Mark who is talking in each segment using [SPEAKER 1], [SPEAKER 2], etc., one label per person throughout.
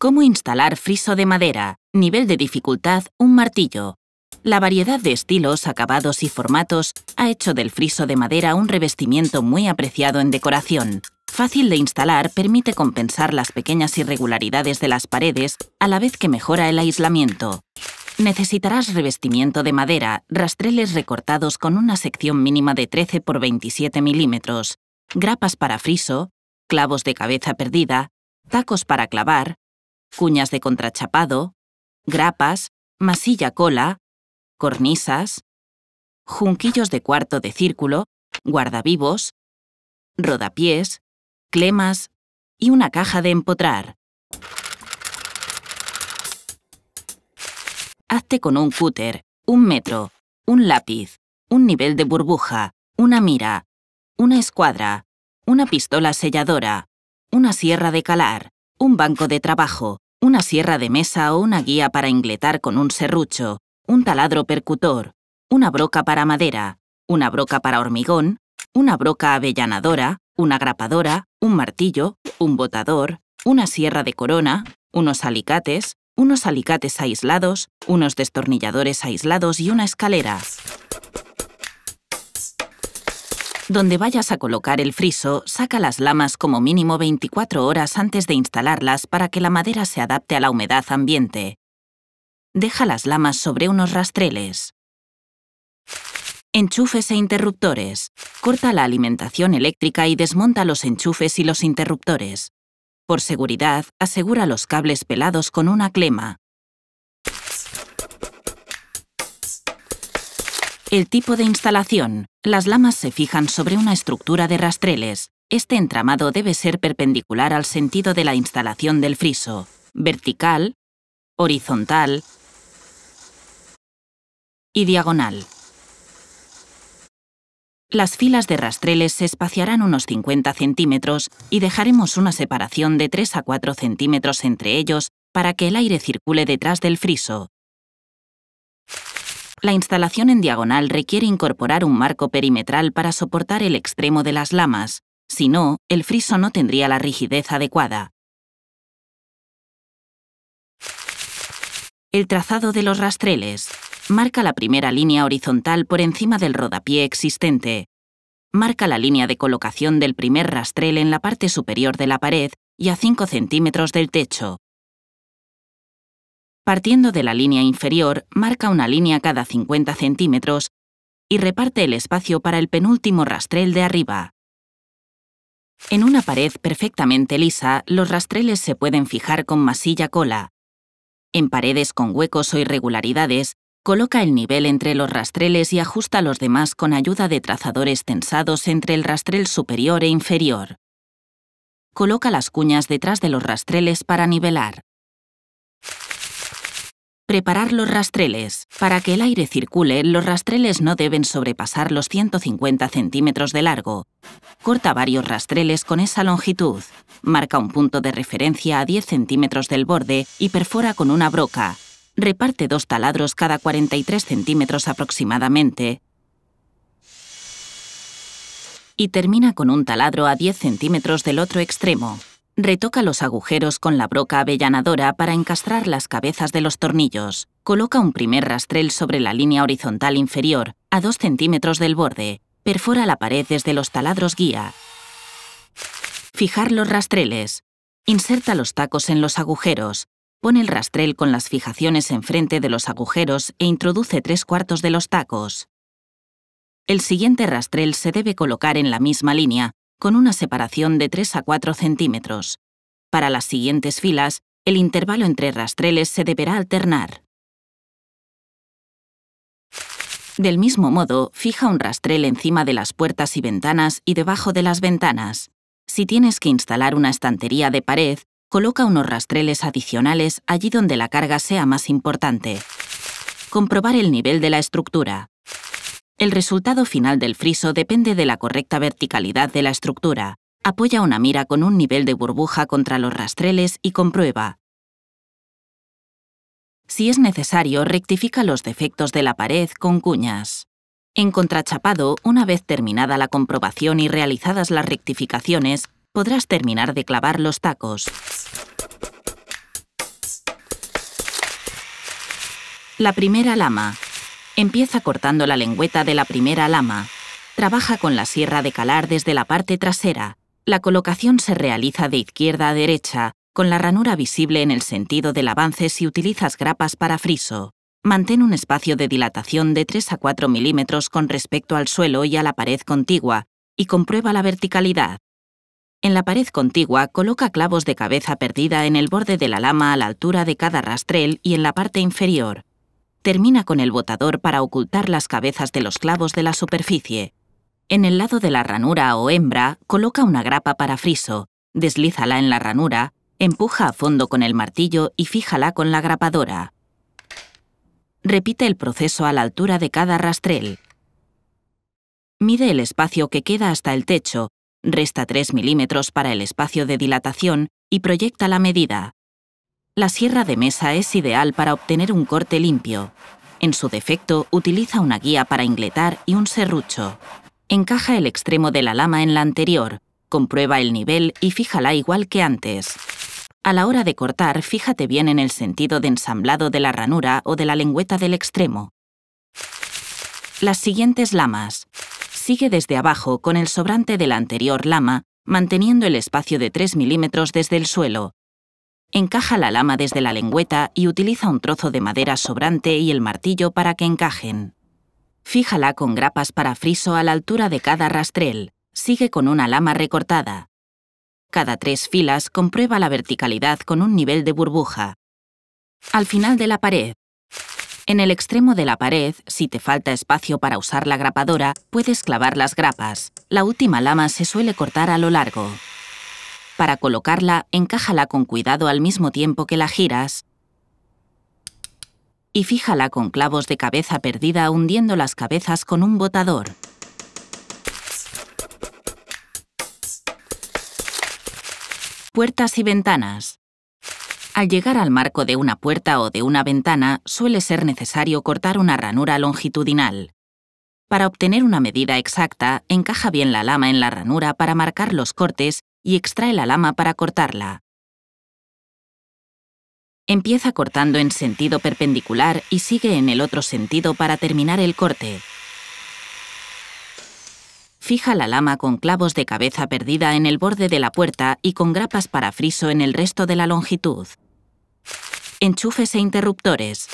[SPEAKER 1] Cómo instalar friso de madera, nivel de dificultad, un martillo. La variedad de estilos, acabados y formatos ha hecho del friso de madera un revestimiento muy apreciado en decoración. Fácil de instalar, permite compensar las pequeñas irregularidades de las paredes a la vez que mejora el aislamiento. Necesitarás revestimiento de madera, rastreles recortados con una sección mínima de 13 x 27 milímetros, grapas para friso, clavos de cabeza perdida, tacos para clavar, cuñas de contrachapado, grapas, masilla cola, cornisas, junquillos de cuarto de círculo, guardavivos, rodapiés, clemas y una caja de empotrar. Hazte con un cúter, un metro, un lápiz, un nivel de burbuja, una mira, una escuadra, una pistola selladora, una sierra de calar, un banco de trabajo, una sierra de mesa o una guía para ingletar con un serrucho, un taladro percutor, una broca para madera, una broca para hormigón, una broca avellanadora, una grapadora, un martillo, un botador, una sierra de corona, unos alicates, unos alicates aislados, unos destornilladores aislados y una escalera. Donde vayas a colocar el friso, saca las lamas como mínimo 24 horas antes de instalarlas para que la madera se adapte a la humedad ambiente. Deja las lamas sobre unos rastreles. Enchufes e interruptores. Corta la alimentación eléctrica y desmonta los enchufes y los interruptores. Por seguridad, asegura los cables pelados con una clema. El tipo de instalación. Las lamas se fijan sobre una estructura de rastreles. Este entramado debe ser perpendicular al sentido de la instalación del friso, vertical, horizontal y diagonal. Las filas de rastreles se espaciarán unos 50 centímetros y dejaremos una separación de 3 a 4 centímetros entre ellos para que el aire circule detrás del friso, la instalación en diagonal requiere incorporar un marco perimetral para soportar el extremo de las lamas, si no, el friso no tendría la rigidez adecuada. El trazado de los rastreles. Marca la primera línea horizontal por encima del rodapié existente. Marca la línea de colocación del primer rastrel en la parte superior de la pared y a 5 centímetros del techo partiendo de la línea inferior, marca una línea cada 50 centímetros y reparte el espacio para el penúltimo rastrel de arriba. En una pared perfectamente lisa, los rastreles se pueden fijar con masilla cola. En paredes con huecos o irregularidades, coloca el nivel entre los rastreles y ajusta los demás con ayuda de trazadores tensados entre el rastrel superior e inferior. Coloca las cuñas detrás de los rastreles para nivelar. Preparar los rastreles. Para que el aire circule, los rastreles no deben sobrepasar los 150 centímetros de largo. Corta varios rastreles con esa longitud. Marca un punto de referencia a 10 centímetros del borde y perfora con una broca. Reparte dos taladros cada 43 centímetros aproximadamente. Y termina con un taladro a 10 centímetros del otro extremo. Retoca los agujeros con la broca avellanadora para encastrar las cabezas de los tornillos. Coloca un primer rastrel sobre la línea horizontal inferior, a 2 centímetros del borde. Perfora la pared desde los taladros guía. Fijar los rastreles. Inserta los tacos en los agujeros. Pon el rastrel con las fijaciones enfrente de los agujeros e introduce tres cuartos de los tacos. El siguiente rastrel se debe colocar en la misma línea, con una separación de 3 a 4 centímetros. Para las siguientes filas, el intervalo entre rastreles se deberá alternar. Del mismo modo, fija un rastrel encima de las puertas y ventanas y debajo de las ventanas. Si tienes que instalar una estantería de pared, coloca unos rastreles adicionales allí donde la carga sea más importante. Comprobar el nivel de la estructura. El resultado final del friso depende de la correcta verticalidad de la estructura. Apoya una mira con un nivel de burbuja contra los rastreles y comprueba. Si es necesario, rectifica los defectos de la pared con cuñas. En contrachapado, una vez terminada la comprobación y realizadas las rectificaciones, podrás terminar de clavar los tacos. La primera lama, Empieza cortando la lengüeta de la primera lama. Trabaja con la sierra de calar desde la parte trasera. La colocación se realiza de izquierda a derecha, con la ranura visible en el sentido del avance si utilizas grapas para friso. Mantén un espacio de dilatación de 3 a 4 milímetros con respecto al suelo y a la pared contigua, y comprueba la verticalidad. En la pared contigua coloca clavos de cabeza perdida en el borde de la lama a la altura de cada rastrel y en la parte inferior termina con el botador para ocultar las cabezas de los clavos de la superficie. En el lado de la ranura o hembra coloca una grapa para friso, deslízala en la ranura, empuja a fondo con el martillo y fíjala con la grapadora. Repite el proceso a la altura de cada rastrel. Mide el espacio que queda hasta el techo, resta 3 milímetros para el espacio de dilatación y proyecta la medida. La sierra de mesa es ideal para obtener un corte limpio. En su defecto, utiliza una guía para ingletar y un serrucho. Encaja el extremo de la lama en la anterior, comprueba el nivel y fíjala igual que antes. A la hora de cortar, fíjate bien en el sentido de ensamblado de la ranura o de la lengüeta del extremo. Las siguientes lamas. Sigue desde abajo con el sobrante de la anterior lama, manteniendo el espacio de 3 milímetros desde el suelo, Encaja la lama desde la lengüeta y utiliza un trozo de madera sobrante y el martillo para que encajen. Fíjala con grapas para friso a la altura de cada rastrel. Sigue con una lama recortada. Cada tres filas comprueba la verticalidad con un nivel de burbuja. Al final de la pared. En el extremo de la pared, si te falta espacio para usar la grapadora, puedes clavar las grapas. La última lama se suele cortar a lo largo. Para colocarla, encájala con cuidado al mismo tiempo que la giras y fíjala con clavos de cabeza perdida hundiendo las cabezas con un botador. Puertas y ventanas. Al llegar al marco de una puerta o de una ventana, suele ser necesario cortar una ranura longitudinal. Para obtener una medida exacta, encaja bien la lama en la ranura para marcar los cortes y extrae la lama para cortarla. Empieza cortando en sentido perpendicular y sigue en el otro sentido para terminar el corte. Fija la lama con clavos de cabeza perdida en el borde de la puerta y con grapas para friso en el resto de la longitud. Enchufes e interruptores.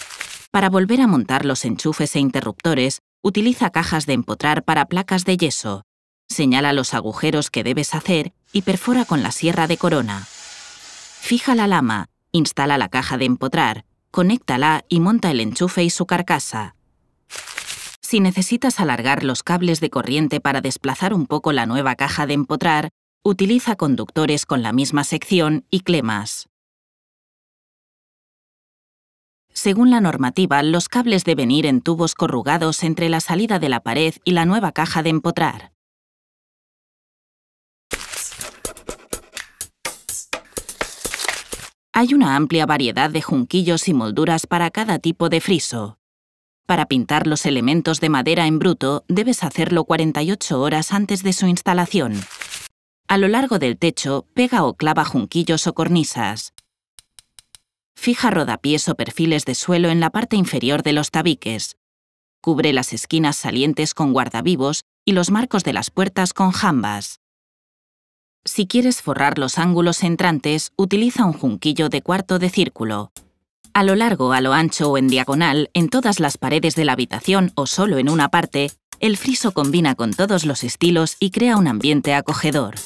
[SPEAKER 1] Para volver a montar los enchufes e interruptores, utiliza cajas de empotrar para placas de yeso, Señala los agujeros que debes hacer y perfora con la sierra de corona. Fija la lama, instala la caja de empotrar, conéctala y monta el enchufe y su carcasa. Si necesitas alargar los cables de corriente para desplazar un poco la nueva caja de empotrar, utiliza conductores con la misma sección y clemas. Según la normativa, los cables deben ir en tubos corrugados entre la salida de la pared y la nueva caja de empotrar. Hay una amplia variedad de junquillos y molduras para cada tipo de friso. Para pintar los elementos de madera en bruto debes hacerlo 48 horas antes de su instalación. A lo largo del techo, pega o clava junquillos o cornisas. Fija rodapiés o perfiles de suelo en la parte inferior de los tabiques. Cubre las esquinas salientes con guardavivos y los marcos de las puertas con jambas. Si quieres forrar los ángulos entrantes, utiliza un junquillo de cuarto de círculo. A lo largo, a lo ancho o en diagonal, en todas las paredes de la habitación o solo en una parte, el friso combina con todos los estilos y crea un ambiente acogedor.